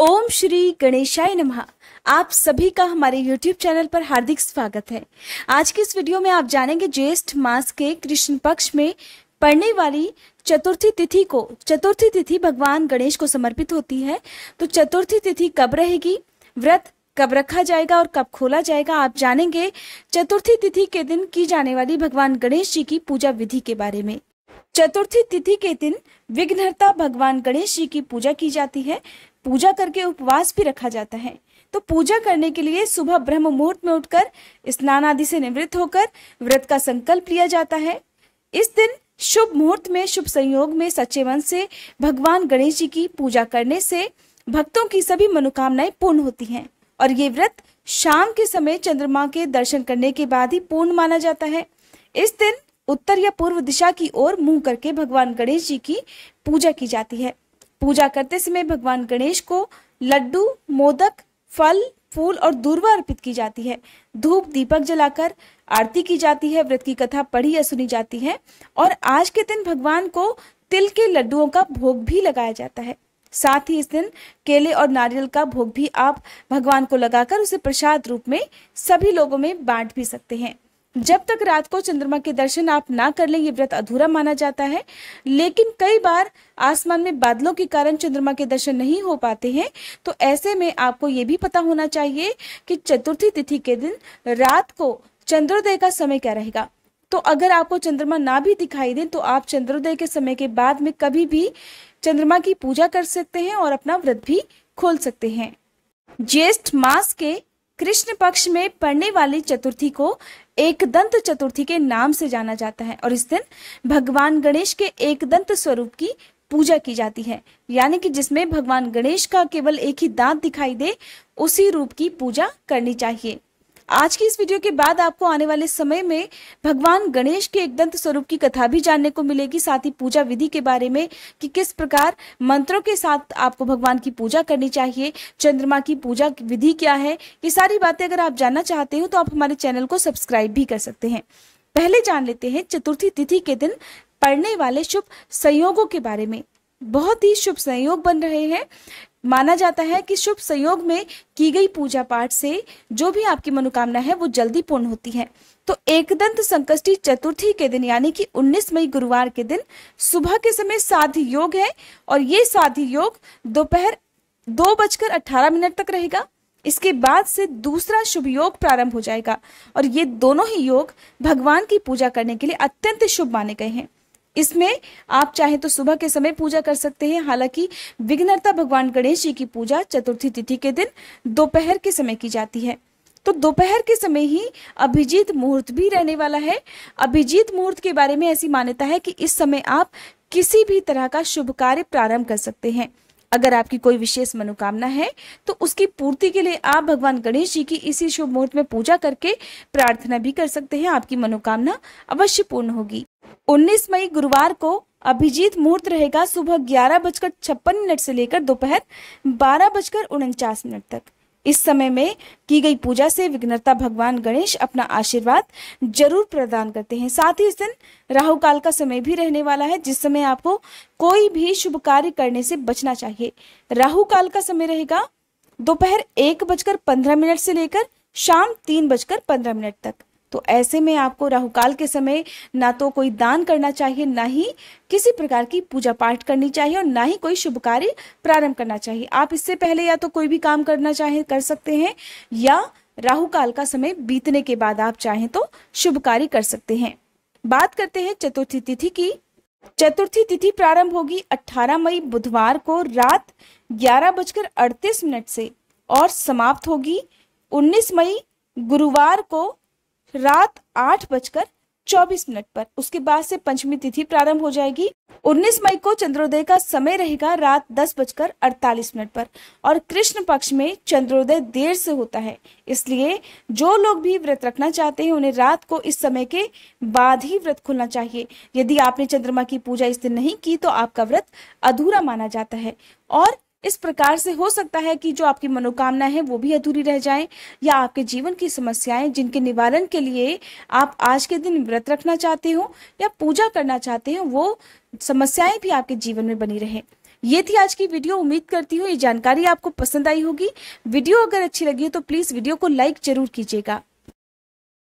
ओम श्री गणेशाय नमः आप सभी का हमारे YouTube चैनल पर हार्दिक स्वागत है आज की इस वीडियो में आप जानेंगे ज्येष्ठ मास के कृष्ण पक्ष में पड़ने वाली चतुर्थी तिथि को चतुर्थी तिथि भगवान गणेश को समर्पित होती है तो चतुर्थी तिथि कब रहेगी व्रत कब रखा जाएगा और कब खोला जाएगा आप जानेंगे चतुर्थी तिथि के दिन की जाने वाली भगवान गणेश जी की पूजा विधि के बारे में चतुर्थी तिथि के दिन विघ्नहर्ता भगवान गणेश जी की पूजा की जाती है पूजा करके उपवास भी रखा जाता है तो पूजा करने के लिए सुबह ब्रह्म मुहूर्त में उठकर स्नान आदि से निवृत्त होकर व्रत का संकल्प लिया जाता है इस दिन शुभ मुहूर्त में शुभ संयोग में सच्चे मन से भगवान गणेश जी की पूजा करने से भक्तों की सभी मनोकामनाएं पूर्ण होती हैं और ये व्रत शाम के समय चंद्रमा के दर्शन करने के बाद ही पूर्ण माना जाता है इस दिन उत्तर या पूर्व दिशा की ओर मुंह करके भगवान गणेश जी की पूजा की जाती है पूजा करते समय भगवान गणेश को लड्डू मोदक फल फूल और दूर्वा अर्पित की जाती है धूप दीपक जलाकर आरती की जाती है व्रत की कथा पढ़ी या सुनी जाती है और आज के दिन भगवान को तिल के लड्डुओं का भोग भी लगाया जाता है साथ ही इस दिन केले और नारियल का भोग भी आप भगवान को लगाकर उसे प्रसाद रूप में सभी लोगों में बांट भी सकते हैं जब तक रात को चंद्रमा के दर्शन आप ना कर लें ये व्रत अधूरा माना जाता है लेकिन कई बार आसमान में बादलों के कारण चंद्रमा के दर्शन नहीं हो पाते हैं तो ऐसे में आपको ये भी पता होना चाहिए कि चतुर्थी तिथि के दिन रात को चंद्रोदय का समय क्या रहेगा तो अगर आपको चंद्रमा ना भी दिखाई दे तो आप चंद्रोदय के समय के बाद में कभी भी चंद्रमा की पूजा कर सकते हैं और अपना व्रत भी खोल सकते हैं ज्येष्ठ मास के कृष्ण पक्ष में पड़ने वाली चतुर्थी को एकदंत चतुर्थी के नाम से जाना जाता है और इस दिन भगवान गणेश के एकदंत स्वरूप की पूजा की जाती है यानी कि जिसमें भगवान गणेश का केवल एक ही दांत दिखाई दे उसी रूप की पूजा करनी चाहिए आज की इस वीडियो के बाद आपको आने वाले समय में भगवान गणेश के एक दंत स्वरूप की कथा भी जानने को मिलेगी साथ ही पूजा विधि के बारे में कि किस प्रकार मंत्रों के साथ आपको भगवान की पूजा करनी चाहिए चंद्रमा की पूजा विधि क्या है ये सारी बातें अगर आप जानना चाहते हो तो आप हमारे चैनल को सब्सक्राइब भी कर सकते हैं पहले जान लेते हैं चतुर्थी तिथि के दिन पड़ने वाले शुभ संयोगों के बारे में बहुत ही शुभ संयोग बन रहे हैं माना जाता है कि शुभ संयोग में की गई पूजा पाठ से जो भी आपकी मनोकामना है वो जल्दी पूर्ण होती है तो एकदंत संकष्टी चतुर्थी के दिन यानी कि 19 मई गुरुवार के दिन सुबह के समय साधि योग है और ये साधि योग दोपहर दो बजकर अठारह मिनट तक रहेगा इसके बाद से दूसरा शुभ योग प्रारंभ हो जाएगा और ये दोनों ही योग भगवान की पूजा करने के लिए अत्यंत शुभ माने गए हैं इसमें आप चाहे तो सुबह के समय पूजा कर सकते हैं हालांकि विघ्नता भगवान गणेश जी की पूजा चतुर्थी तिथि के दिन दोपहर के समय की जाती है तो दोपहर के समय ही अभिजीत मुहूर्त भी रहने वाला है अभिजीत मुहूर्त के बारे में ऐसी मान्यता है कि इस समय आप किसी भी तरह का शुभ कार्य प्रारंभ कर सकते हैं अगर आपकी कोई विशेष मनोकामना है तो उसकी पूर्ति के लिए आप भगवान गणेश जी की इसी शुभ मुहूर्त में पूजा करके प्रार्थना भी कर सकते हैं आपकी मनोकामना अवश्य पूर्ण होगी 19 मई गुरुवार को अभिजीत मुहूर्त रहेगा सुबह ग्यारह बजकर छप्पन मिनट से लेकर दोपहर बारह बजकर उनचास मिनट तक इस समय में की गई पूजा से विघ्नता भगवान गणेश अपना आशीर्वाद जरूर प्रदान करते हैं साथ ही इस दिन राहु काल का समय भी रहने वाला है जिस समय आपको कोई भी शुभ कार्य करने से बचना चाहिए राहु काल का समय रहेगा दोपहर एक बजकर पंद्रह मिनट से लेकर शाम तीन बजकर पंद्रह मिनट तक तो ऐसे में आपको राहुकाल के समय ना तो कोई दान करना चाहिए ना ही किसी प्रकार की पूजा पाठ करनी चाहिए और ना ही कोई शुभ कार्य प्रारंभ करना चाहिए आप इससे पहले या तो कोई भी काम करना चाहे कर सकते हैं या राहु काल का समय बीतने के बाद आप चाहें तो शुभ कार्य कर सकते हैं बात करते हैं चतुर्थी तिथि की चतुर्थी तिथि प्रारंभ होगी 18 मई बुधवार को रात ग्यारह बजकर अड़तीस मिनट से और समाप्त होगी 19 मई गुरुवार को रात आठ बजकर चौबीस मिनट पर उसके बाद से पंचमी तिथि प्रारंभ हो जाएगी 19 मई को चंद्रोदय का समय रहेगा रात दस बजकर अड़तालीस मिनट पर और कृष्ण पक्ष में चंद्रोदय देर से होता है इसलिए जो लोग भी व्रत रखना चाहते हैं उन्हें रात को इस समय के बाद ही व्रत खोलना चाहिए यदि आपने चंद्रमा की पूजा इस दिन नहीं की तो आपका व्रत अधूरा माना जाता है और इस प्रकार से हो सकता है कि जो आपकी मनोकामना है वो भी अधूरी रह जाए या आपके जीवन की समस्याएं जिनके निवारण के लिए आप आज के दिन व्रत रखना चाहते हो या पूजा करना चाहते हो वो समस्याएं भी आपके जीवन में बनी रहे ये थी आज की वीडियो उम्मीद करती हूँ ये जानकारी आपको पसंद आई होगी वीडियो अगर अच्छी लगी हो तो प्लीज़ वीडियो को लाइक जरूर कीजिएगा